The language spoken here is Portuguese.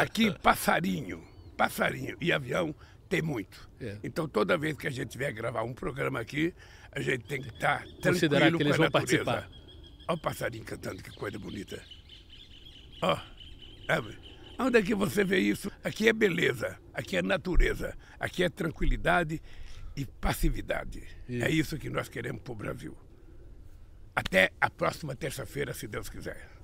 Aqui, passarinho, passarinho e avião tem muito. É. Então, toda vez que a gente vier gravar um programa aqui, a gente tem que estar tá tranquilo que eles com a vão Participar. Olha o passarinho cantando, que coisa bonita. Ó, é, onde é que você vê isso? Aqui é beleza, aqui é natureza, aqui é tranquilidade e passividade. Isso. É isso que nós queremos para o Brasil. Até a próxima terça-feira, se Deus quiser.